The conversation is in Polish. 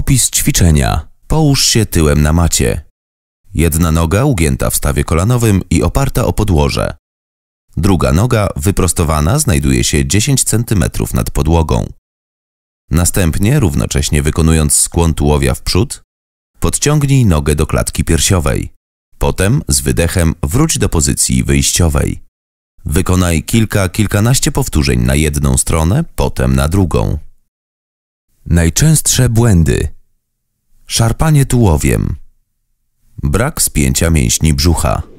Opis ćwiczenia. Połóż się tyłem na macie. Jedna noga ugięta w stawie kolanowym i oparta o podłoże. Druga noga wyprostowana znajduje się 10 cm nad podłogą. Następnie, równocześnie wykonując skłon tułowia w przód, podciągnij nogę do klatki piersiowej. Potem z wydechem wróć do pozycji wyjściowej. Wykonaj kilka, kilkanaście powtórzeń na jedną stronę, potem na drugą. Najczęstsze błędy: szarpanie tułowiem, brak spięcia mięśni brzucha.